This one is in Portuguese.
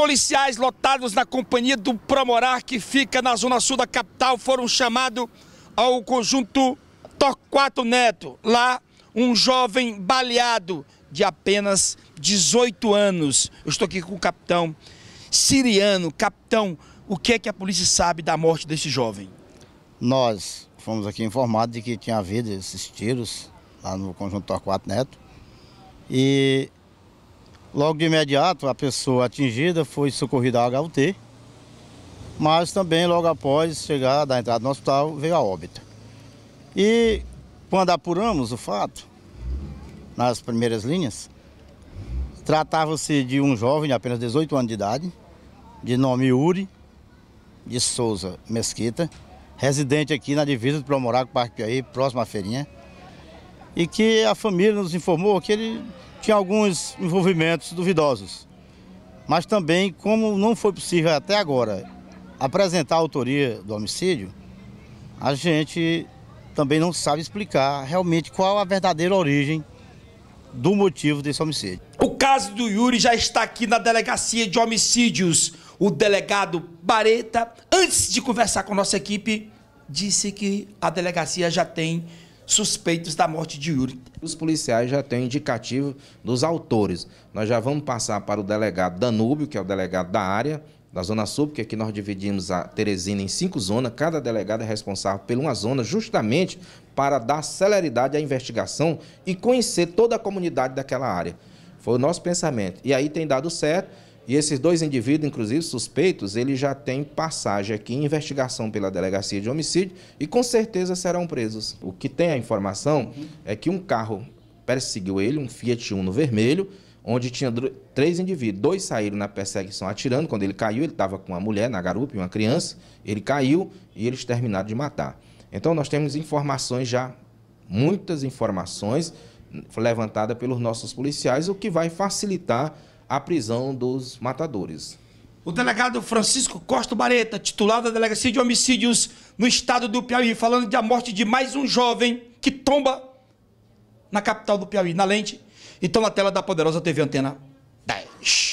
policiais lotados na companhia do Promorar, que fica na zona sul da capital, foram chamados ao conjunto Torquato Neto. Lá, um jovem baleado de apenas 18 anos. Eu estou aqui com o capitão siriano. Capitão, o que é que a polícia sabe da morte desse jovem? Nós fomos aqui informados de que tinha havido esses tiros lá no conjunto Torquato Neto. E Logo de imediato, a pessoa atingida foi socorrida ao HUT, mas também logo após chegar da entrada no hospital, veio a óbito. E quando apuramos o fato, nas primeiras linhas, tratava-se de um jovem de apenas 18 anos de idade, de nome Uri de Souza Mesquita, residente aqui na divisa do Promoraco Parque Piauí, próximo à feirinha, e que a família nos informou que ele tinha alguns envolvimentos duvidosos. Mas também, como não foi possível até agora apresentar a autoria do homicídio, a gente também não sabe explicar realmente qual a verdadeira origem do motivo desse homicídio. O caso do Yuri já está aqui na delegacia de homicídios. O delegado Bareta, antes de conversar com a nossa equipe, disse que a delegacia já tem suspeitos da morte de Yuri. Os policiais já têm indicativo dos autores. Nós já vamos passar para o delegado Danúbio, que é o delegado da área, da Zona Sul, porque aqui nós dividimos a Teresina em cinco zonas, cada delegado é responsável por uma zona, justamente para dar celeridade à investigação e conhecer toda a comunidade daquela área. Foi o nosso pensamento. E aí tem dado certo e esses dois indivíduos, inclusive suspeitos, eles já têm passagem aqui em investigação pela delegacia de homicídio e com certeza serão presos. O que tem a informação é que um carro perseguiu ele, um Fiat Uno vermelho, onde tinha três indivíduos. Dois saíram na perseguição atirando. Quando ele caiu, ele estava com uma mulher na garupa e uma criança. Ele caiu e eles terminaram de matar. Então nós temos informações já, muitas informações levantadas pelos nossos policiais, o que vai facilitar a prisão dos matadores. O delegado Francisco Costa Bareta, titular da Delegacia de Homicídios no estado do Piauí, falando da morte de mais um jovem que tomba na capital do Piauí, na lente. Então, na tela da poderosa TV Antena 10.